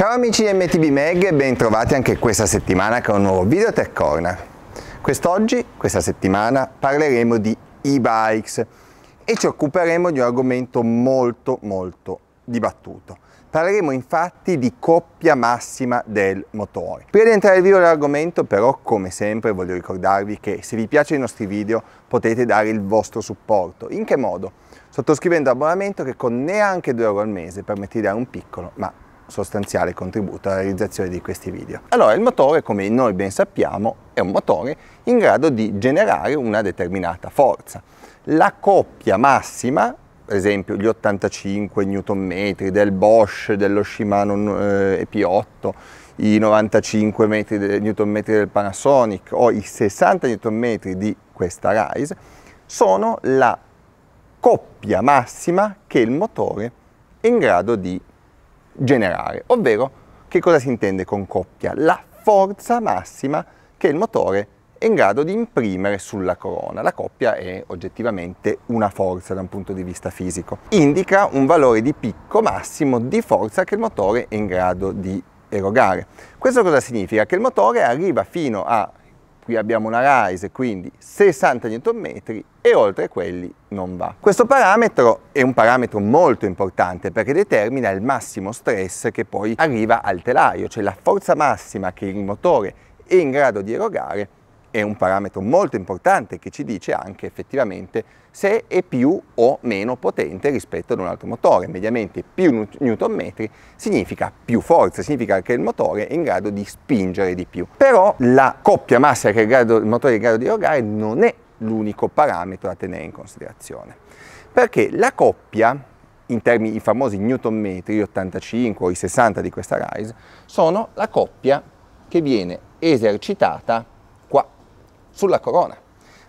Ciao amici di MTB Mag e ben trovati anche questa settimana con un nuovo video Tech Corner. Quest'oggi, questa settimana, parleremo di e-bikes e ci occuperemo di un argomento molto molto dibattuto. Parleremo infatti di coppia massima del motore. Prima di entrare nel vivo dell'argomento però come sempre voglio ricordarvi che se vi piacciono i nostri video potete dare il vostro supporto. In che modo? Sottoscrivendo abbonamento che con neanche 2 euro al mese permette di dare un piccolo ma sostanziale contributo alla realizzazione di questi video. Allora il motore come noi ben sappiamo è un motore in grado di generare una determinata forza. La coppia massima per esempio gli 85 Nm del Bosch, dello Shimano EP8, eh, i 95 Nm del Panasonic o i 60 Nm di questa Rise sono la coppia massima che il motore è in grado di generare, ovvero che cosa si intende con coppia? La forza massima che il motore è in grado di imprimere sulla corona. La coppia è oggettivamente una forza da un punto di vista fisico. Indica un valore di picco massimo di forza che il motore è in grado di erogare. Questo cosa significa? Che il motore arriva fino a qui abbiamo una rise, quindi 60 Nm e oltre quelli non va. Questo parametro è un parametro molto importante perché determina il massimo stress che poi arriva al telaio, cioè la forza massima che il motore è in grado di erogare è un parametro molto importante che ci dice anche effettivamente se è più o meno potente rispetto ad un altro motore. Mediamente più newton metri significa più forza, significa che il motore è in grado di spingere di più. Però la coppia massa che il, grado, il motore è in grado di erogare non è l'unico parametro da tenere in considerazione, perché la coppia in termini i famosi newton metri, gli 85 o i 60 di questa RISE, sono la coppia che viene esercitata sulla corona.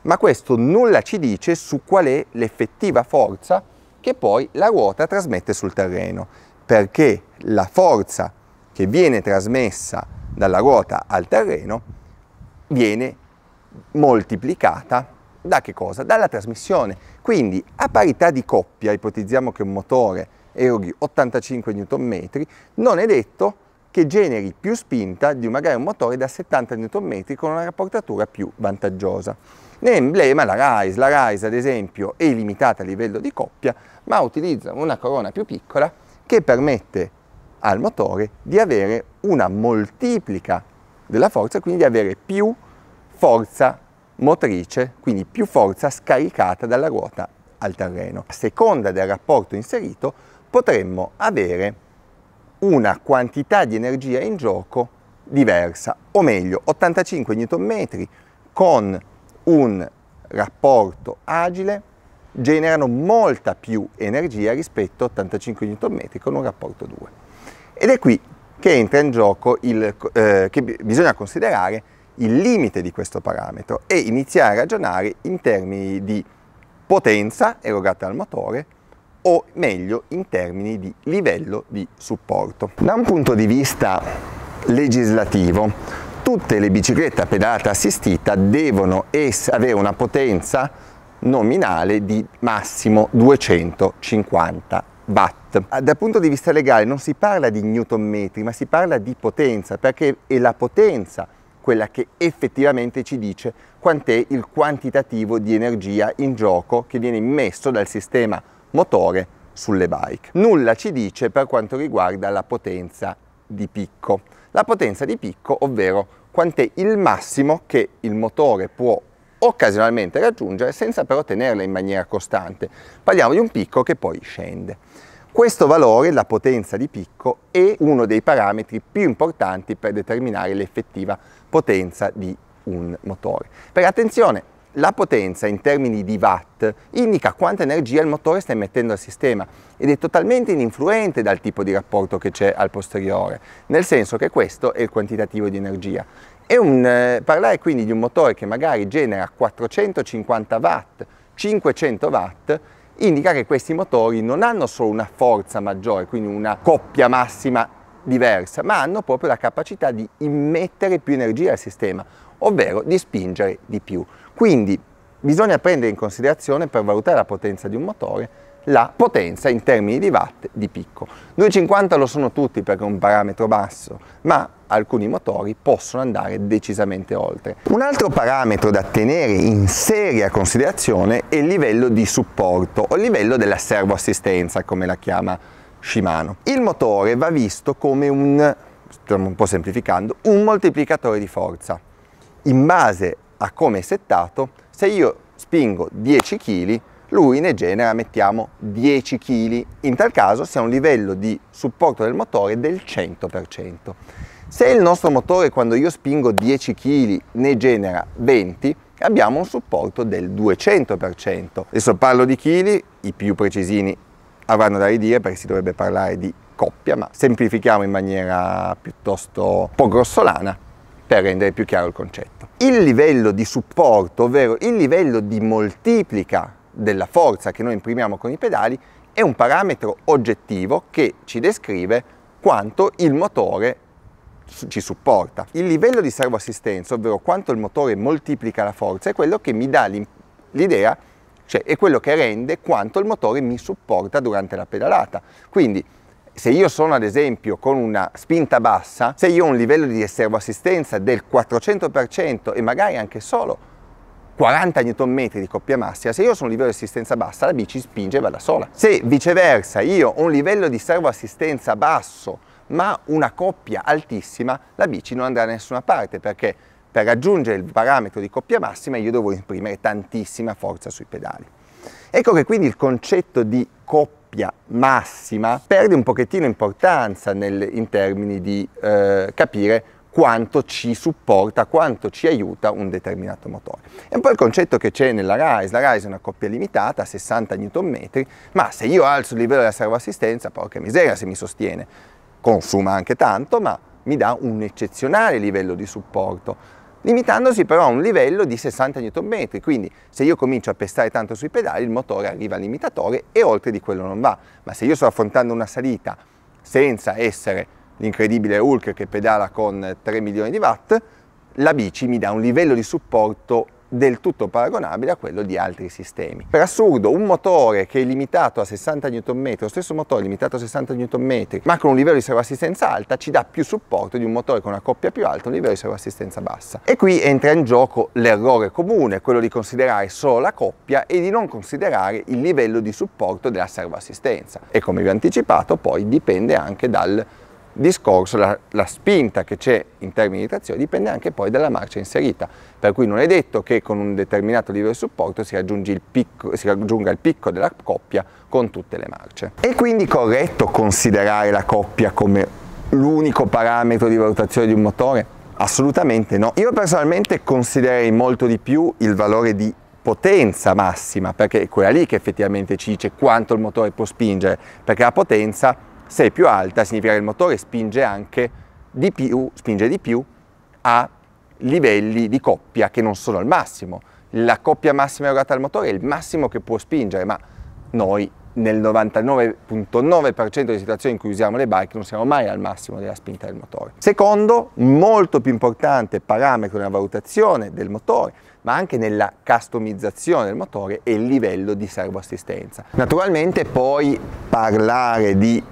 Ma questo nulla ci dice su qual è l'effettiva forza che poi la ruota trasmette sul terreno, perché la forza che viene trasmessa dalla ruota al terreno viene moltiplicata da che cosa? Dalla trasmissione. Quindi a parità di coppia, ipotizziamo che un motore eroghi 85 Nm, non è detto che che generi più spinta di magari un motore da 70 Nm con una rapportatura più vantaggiosa. Ne emblema la Rise, la Rise ad esempio è limitata a livello di coppia ma utilizza una corona più piccola che permette al motore di avere una moltiplica della forza, quindi di avere più forza motrice, quindi più forza scaricata dalla ruota al terreno. A seconda del rapporto inserito potremmo avere una quantità di energia in gioco diversa, o meglio 85 Nm con un rapporto agile generano molta più energia rispetto a 85 Nm con un rapporto 2. Ed è qui che entra in gioco il, eh, che bisogna considerare il limite di questo parametro e iniziare a ragionare in termini di potenza erogata al motore o meglio in termini di livello di supporto. Da un punto di vista legislativo, tutte le biciclette a pedalata assistita devono avere una potenza nominale di massimo 250 watt. Ah, dal punto di vista legale non si parla di newton metri, ma si parla di potenza, perché è la potenza quella che effettivamente ci dice quant'è il quantitativo di energia in gioco che viene immesso dal sistema motore sulle bike. Nulla ci dice per quanto riguarda la potenza di picco. La potenza di picco, ovvero quant'è il massimo che il motore può occasionalmente raggiungere senza però tenerla in maniera costante. Parliamo di un picco che poi scende. Questo valore, la potenza di picco, è uno dei parametri più importanti per determinare l'effettiva potenza di un motore. Per attenzione, la potenza in termini di watt indica quanta energia il motore sta emettendo al sistema ed è totalmente ininfluente dal tipo di rapporto che c'è al posteriore, nel senso che questo è il quantitativo di energia. Un, eh, parlare quindi di un motore che magari genera 450 watt, 500 watt, indica che questi motori non hanno solo una forza maggiore, quindi una coppia massima diversa, ma hanno proprio la capacità di immettere più energia al sistema, ovvero di spingere di più. Quindi bisogna prendere in considerazione per valutare la potenza di un motore la potenza in termini di watt di picco. 250 lo sono tutti perché è un parametro basso, ma alcuni motori possono andare decisamente oltre. Un altro parametro da tenere in seria considerazione è il livello di supporto o il livello della servoassistenza, come la chiama Shimano. Il motore va visto come un, un po' semplificando, un moltiplicatore di forza. In base a come è settato, se io spingo 10 kg, lui ne genera, mettiamo, 10 kg. In tal caso si ha un livello di supporto del motore del 100%. Se il nostro motore, quando io spingo 10 kg, ne genera 20, abbiamo un supporto del 200%. Adesso parlo di chili, i più precisini avranno da ridire perché si dovrebbe parlare di coppia, ma semplifichiamo in maniera piuttosto un po' grossolana per rendere più chiaro il concetto. Il livello di supporto, ovvero il livello di moltiplica della forza che noi imprimiamo con i pedali, è un parametro oggettivo che ci descrive quanto il motore ci supporta. Il livello di servoassistenza, ovvero quanto il motore moltiplica la forza, è quello che mi dà l'idea, cioè è quello che rende quanto il motore mi supporta durante la pedalata. Quindi se io sono ad esempio con una spinta bassa, se io ho un livello di servoassistenza del 400% e magari anche solo 40 Nm di coppia massima, se io sono un livello di assistenza bassa la bici spinge e va da sola. Se viceversa io ho un livello di servoassistenza basso ma una coppia altissima, la bici non andrà da nessuna parte perché per raggiungere il parametro di coppia massima io devo imprimere tantissima forza sui pedali. Ecco che quindi il concetto di coppia coppia massima perde un pochettino importanza nel, in termini di eh, capire quanto ci supporta, quanto ci aiuta un determinato motore. È un po' il concetto che c'è nella RISE, la RISE è una coppia limitata, a 60 Nm, ma se io alzo il livello della servoassistenza, porca miseria se mi sostiene, consuma anche tanto, ma mi dà un eccezionale livello di supporto limitandosi però a un livello di 60 Nm, quindi se io comincio a pestare tanto sui pedali il motore arriva al limitatore e oltre di quello non va, ma se io sto affrontando una salita senza essere l'incredibile Hulk che pedala con 3 milioni di watt, la bici mi dà un livello di supporto del tutto paragonabile a quello di altri sistemi. Per assurdo, un motore che è limitato a 60 Nm, lo stesso motore limitato a 60 Nm, ma con un livello di servoassistenza alta, ci dà più supporto di un motore con una coppia più alta un livello di servoassistenza bassa. E qui entra in gioco l'errore comune, quello di considerare solo la coppia e di non considerare il livello di supporto della servoassistenza. E come vi ho anticipato, poi dipende anche dal discorso, la, la spinta che c'è in termini di trazione dipende anche poi dalla marcia inserita, per cui non è detto che con un determinato livello di supporto si, il picco, si raggiunga il picco della coppia con tutte le marce. È quindi corretto considerare la coppia come l'unico parametro di valutazione di un motore? Assolutamente no. Io personalmente considererei molto di più il valore di potenza massima, perché è quella lì che effettivamente ci dice quanto il motore può spingere, perché la potenza se è più alta significa che il motore spinge anche di più, spinge di più a livelli di coppia che non sono al massimo. La coppia massima erogata al motore è il massimo che può spingere, ma noi nel 99.9% delle situazioni in cui usiamo le bike non siamo mai al massimo della spinta del motore. Secondo, molto più importante parametro nella valutazione del motore, ma anche nella customizzazione del motore, è il livello di servoassistenza. Naturalmente poi parlare di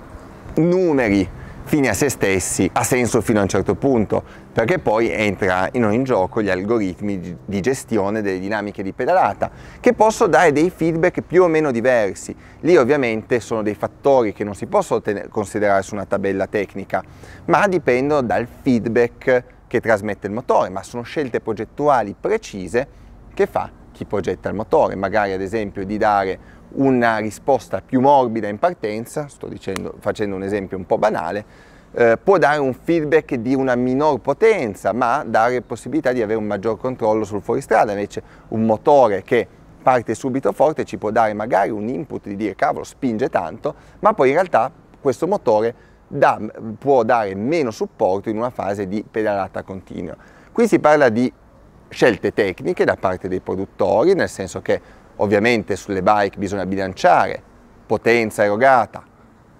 numeri fini a se stessi ha senso fino a un certo punto, perché poi entra in, in gioco gli algoritmi di gestione delle dinamiche di pedalata, che possono dare dei feedback più o meno diversi. Lì ovviamente sono dei fattori che non si possono considerare su una tabella tecnica, ma dipendono dal feedback che trasmette il motore, ma sono scelte progettuali precise che fa chi progetta il motore, magari ad esempio di dare una risposta più morbida in partenza, sto dicendo, facendo un esempio un po' banale, eh, può dare un feedback di una minor potenza, ma dare possibilità di avere un maggior controllo sul fuoristrada, invece un motore che parte subito forte ci può dare magari un input di dire cavolo spinge tanto, ma poi in realtà questo motore da, può dare meno supporto in una fase di pedalata continua. Qui si parla di scelte tecniche da parte dei produttori, nel senso che Ovviamente sulle bike bisogna bilanciare potenza erogata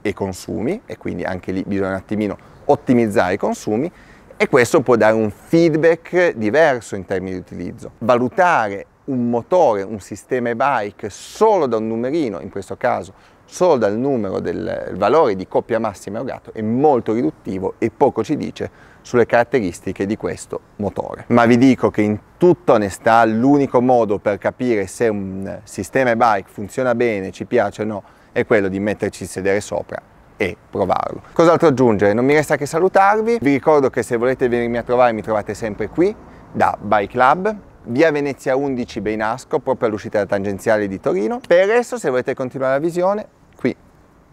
e consumi e quindi anche lì bisogna un attimino ottimizzare i consumi e questo può dare un feedback diverso in termini di utilizzo. Valutare un motore, un sistema e-bike solo da un numerino, in questo caso solo dal numero del valore di coppia massima erogato è molto riduttivo e poco ci dice sulle caratteristiche di questo motore. Ma vi dico che in tutta onestà l'unico modo per capire se un sistema e-bike funziona bene, ci piace o no, è quello di metterci il sedere sopra e provarlo. Cos'altro aggiungere? Non mi resta che salutarvi, vi ricordo che se volete venirmi a trovare mi trovate sempre qui da Bike Lab via Venezia 11 Beinasco, proprio all'uscita della tangenziale di Torino. Per il resto, se volete continuare la visione, qui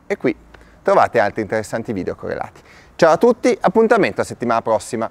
e qui trovate altri interessanti video correlati. Ciao a tutti, appuntamento a settimana prossima!